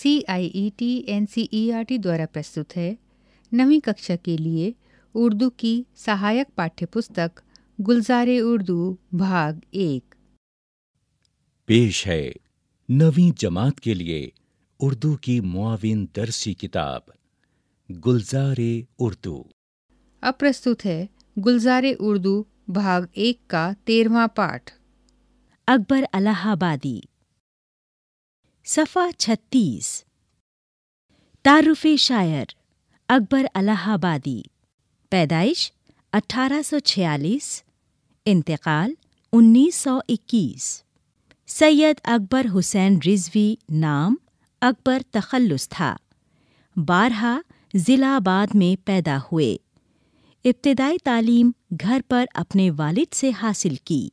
C I E T E R T دوارا پرست ہے نویں ککا کے لیے اردو کی سہایک پاٹیہ پستک گلزار اردو بھاگ ایک پیش ہے نویں جماعت کے لیے اردو کی معاون درسی کتاب گلزار اردو اب پرست ہے گلزار اردو بھاگ ایک کا تیرہواں پاٹھ اکبر الہبادی صفحہ چھتیس تعارف شاعر اکبر الہ آبادی پیدائش اٹھارہ سو چھیالیس انتقال انیس سو اکیس سید اکبر حسین رضوی نام اکبر تخلص تھا بارہا ضلع آباد میں پیدا ہوئے ابتدائی تعلیم گھر پر اپنے والد سے حاصل کی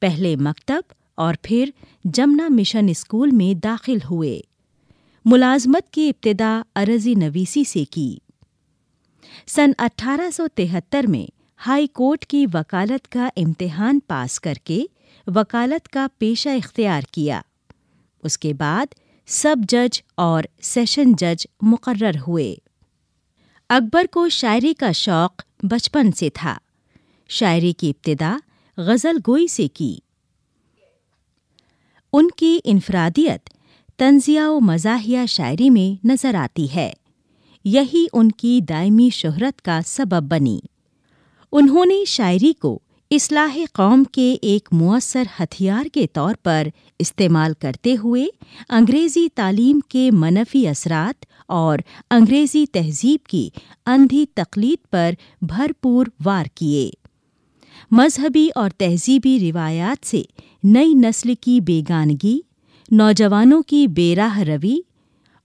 پہلے مکتب اور پھر جمنا مشن اسکول میں داخل ہوئے ملازمت کی ابتدا ارضی نویسی سے کی سن اٹھارہ سو تہتر میں ہائی کورٹ کی وکالت کا امتحان پاس کر کے وکالت کا پیشہ اختیار کیا اس کے بعد سب جج اور سیشن جج مقرر ہوئے اکبر کو شاعری کا شوق بچپن سے تھا شاعری کی ابتدا غزل گوئی سے کی ان کی انفرادیت طنزیہ و مزاحیہ شاعری میں نظر آتی ہے یہی ان کی دائمی شہرت کا سبب بنی انہوں نے شاعری کو اصلاح قوم کے ایک مؤثر ہتھیار کے طور پر استعمال کرتے ہوئے انگریزی تعلیم کے منفی اثرات اور انگریزی تہذیب کی اندھی تقلید پر بھرپور وار کیے مذہبی اور تہذیبی روایات سے نئی نسل کی بیگانگی نوجوانوں کی بے راہ روی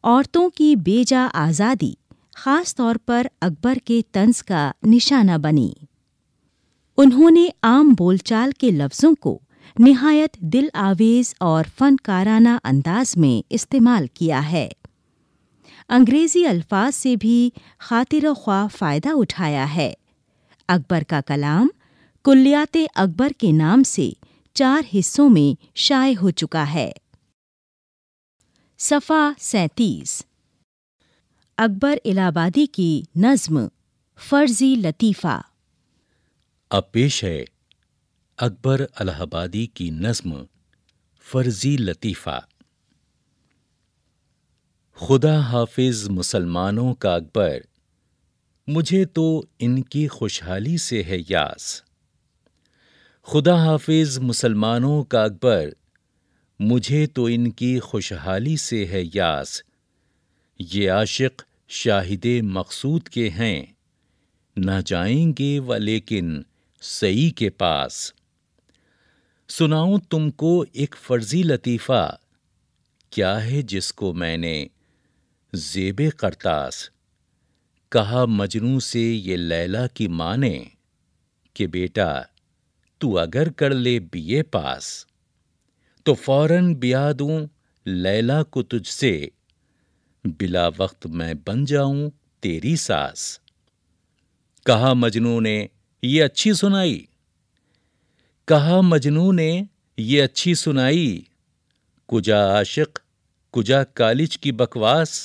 عورتوں کی بے جا آزادی خاص طور پر اکبر کے طنز کا نشانہ بنی انہوں نے عام بول چال کے لفظوں کو نہایت دل آویز اور فنکارانہ انداز میں استعمال کیا ہے انگریزی الفاظ سے بھی خاطر خواہ فائدہ اٹھایا ہے اکبر کا کلام کلیات اکبر کے نام سے چار حصوں میں شائع ہو چکا ہے صفا سینتیس اکبر الہبادی کی نظم فرضی لطیفہ اب پیش ہے اکبر الہبادی کی نظم فرضی لطیفہ خدا حافظ مسلمانوں کا اکبر مجھے تو ان کی خوشحالی سے ہے یاس خدا حافظ مسلمانوں کا اکبر مجھے تو ان کی خوشحالی سے ہے یاس یہ عاشق شاہد مقصود کے ہیں نہ جائیں گے وہ لیکن سئی کے پاس سناؤں تم کو ایک فرضی لطیفہ کیا ہے جس کو میں نے زیب کرتاس کہا مجنوں سے یہ لیلا کی مانے کہ بیٹا تو اگر کر لے بی اے پاس تو فوراً بیا دوں لیلا کو تجھ سے بلا وقت میں بن جاؤں تیری ساس کہا مجنو نے یہ اچھی سنائی کہا مجنو نے یہ اچھی سنائی کجا عاشق کجا کالج کی بکواس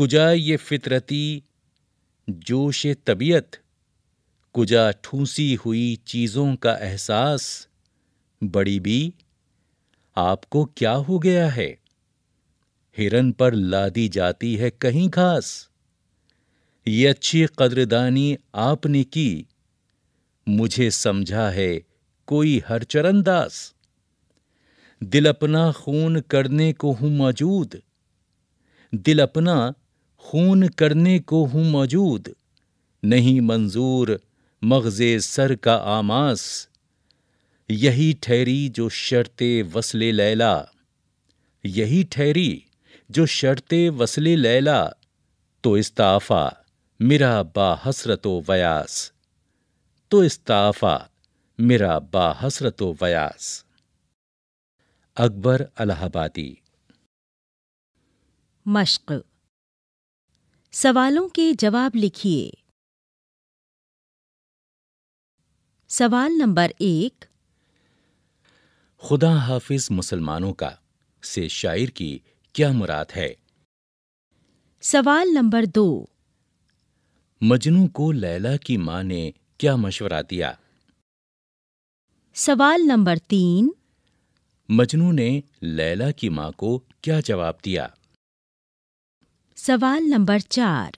کجا یہ فطرتی جوش طبیعت کجا ٹھونسی ہوئی چیزوں کا احساس بڑی بی آپ کو کیا ہو گیا ہے ہرن پر لادی جاتی ہے کہیں خاص یہ اچھی قدردانی آپ نے کی مجھے سمجھا ہے کوئی ہر چرن داس دل اپنا خون کرنے کو ہوں موجود دل اپنا خون کرنے کو ہوں موجود نہیں منظور مغزے سر کا آماس یہی ٹھہری جو شرط وسلے لیلا یہی ٹھہری جو شرط وصل لیلا تو استعفا میرا با حسرت و ویاس تو استعفا میرا با حسرت و ویاس اکبر الہ آبادی مشق سوالوں کے جواب لکھیے سوال نمبر ایک خدا حافظ مسلمانوں کا سے شاعر کی کیا مراد ہے سوال نمبر دو مجنو کو لیلا کی ماں نے کیا مشورہ دیا سوال نمبر تین مجنو نے لیلا کی ماں کو کیا جواب دیا سوال نمبر چار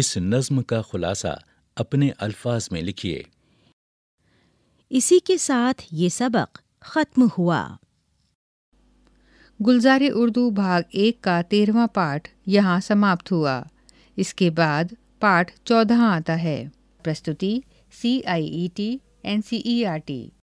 اس نظم کا خلاصہ اپنے الفاظ میں لکھیے اسی کے ساتھ یہ سبق ختم ہوا گلزار اردو بھاگ ایک کا تیرواں پاٹھ یہاں سماپت ہوا اس کے بعد پاٹھ چودہ آتا ہے پرستتی C I E T N C E R T